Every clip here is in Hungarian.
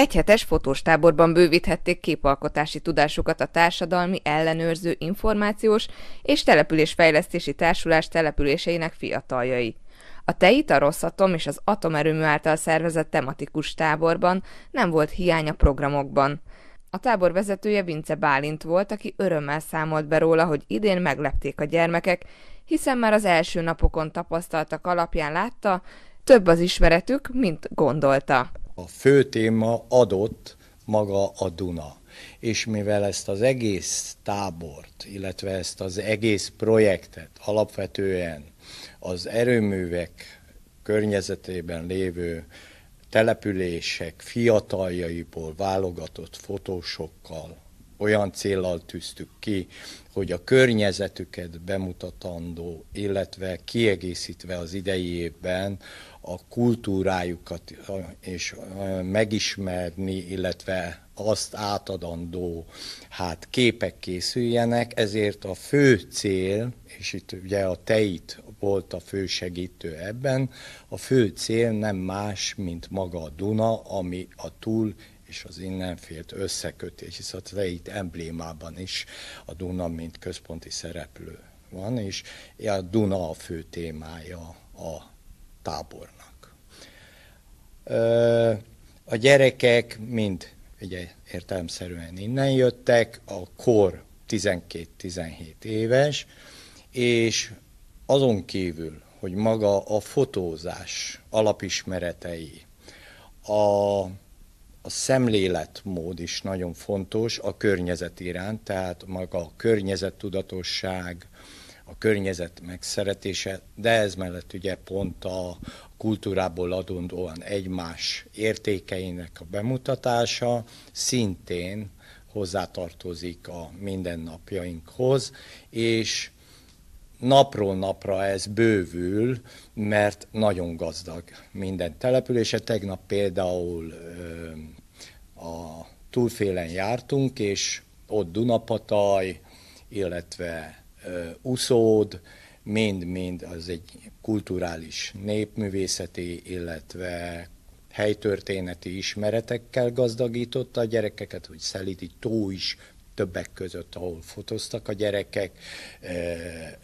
Egyhetes fotóstáborban bővíthették képalkotási tudásukat a társadalmi, ellenőrző, információs és településfejlesztési társulás településeinek fiataljai. A TEIT, a Rosszatom és az Atomerőmű által szervezett tematikus táborban nem volt hiány a programokban. A tábor vezetője Vince Bálint volt, aki örömmel számolt be róla, hogy idén meglepték a gyermekek, hiszen már az első napokon tapasztaltak alapján látta, több az ismeretük, mint gondolta. A fő téma adott maga a Duna. És mivel ezt az egész tábort, illetve ezt az egész projektet alapvetően az erőművek környezetében lévő települések fiataljaiból válogatott fotósokkal olyan célral tűztük ki, hogy a környezetüket bemutatandó, illetve kiegészítve az idei évben a kultúrájukat és megismerni, illetve azt átadandó hát képek készüljenek, ezért a fő cél, és itt ugye a teit volt a fő segítő ebben, a fő cél nem más, mint maga a Duna, ami a túl és az innen félt összekötés, hisz a Tveit emblémában is a Duna, mint központi szereplő van, és a Duna a fő témája a tábornak. A gyerekek mind ugye értelemszerűen innen jöttek, a kor 12-17 éves, és azon kívül, hogy maga a fotózás alapismeretei, a a szemléletmód is nagyon fontos a környezet iránt, tehát maga a környezettudatosság, a környezet megszeretése, de ez mellett ugye pont a kultúrából adódóan egymás értékeinek a bemutatása szintén hozzátartozik a mindennapjainkhoz, és napról napra ez bővül, mert nagyon gazdag minden települése. Tegnap például a túlfélen jártunk, és ott Dunapataj, illetve Uszód, mind-mind az egy kulturális népművészeti, illetve helytörténeti ismeretekkel gazdagította a gyerekeket, hogy Szelidi tó is többek között, ahol fotoztak a gyerekek.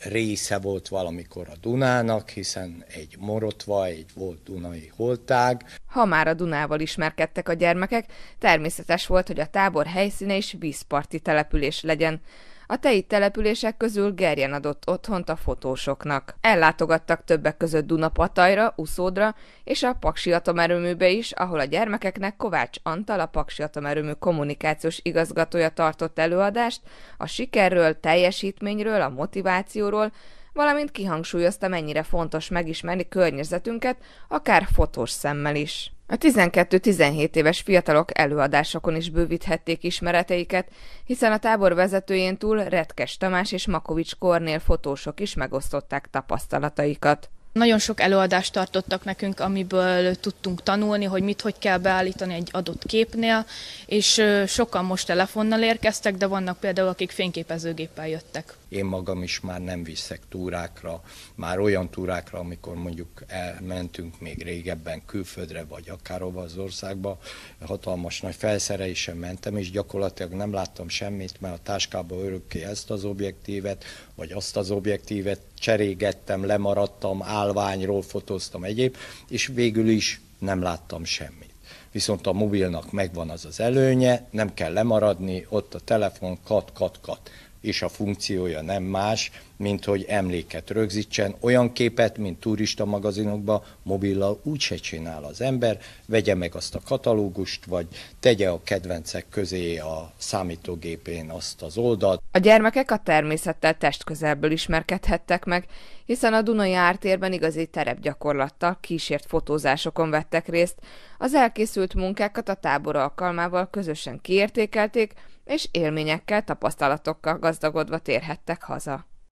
Része volt valamikor a Dunának, hiszen egy Morotva, egy volt Dunai holtág. Ha már a Dunával ismerkedtek a gyermekek, természetes volt, hogy a tábor helyszíne is vízparti település legyen. A tei települések közül Gerjen adott otthont a fotósoknak. Ellátogattak többek között Dunapatajra, Uszódra és a Paksi atomerőműbe is, ahol a gyermekeknek Kovács Antal, a Paksi atomerőmű kommunikációs igazgatója tartott előadást a sikerről, teljesítményről, a motivációról, valamint kihangsúlyozta, mennyire fontos megismerni környezetünket, akár fotós szemmel is. A 12-17 éves fiatalok előadásokon is bővíthették ismereteiket, hiszen a tábor vezetőjén túl Retkes Tamás és Makovics Kornél fotósok is megosztották tapasztalataikat. Nagyon sok előadást tartottak nekünk, amiből tudtunk tanulni, hogy mit hogy kell beállítani egy adott képnél, és sokan most telefonnal érkeztek, de vannak például, akik fényképezőgéppel jöttek. Én magam is már nem viszek túrákra, már olyan túrákra, amikor mondjuk elmentünk még régebben külföldre, vagy akárhova az országba, hatalmas nagy felszerelésen mentem, és gyakorlatilag nem láttam semmit, mert a táskába örökké ezt az objektívet, vagy azt az objektívet cserégettem, lemaradtam, áll állványról fotóztam egyéb, és végül is nem láttam semmit. Viszont a mobilnak megvan az az előnye, nem kell lemaradni, ott a telefon kat, kat, kat és a funkciója nem más, mint hogy emléket rögzítsen, olyan képet, mint turista magazinokban, mobillal úgyse csinál az ember, vegye meg azt a katalógust, vagy tegye a kedvencek közé a számítógépén azt az oldalt. A gyermekek a természettel testközelből ismerkedhettek meg, hiszen a Dunai ártérben igazi terepgyakorlattal, kísért fotózásokon vettek részt. Az elkészült munkákat a tábor alkalmával közösen kiértékelték, és élményekkel, tapasztalatokkal gazdagodva térhettek haza.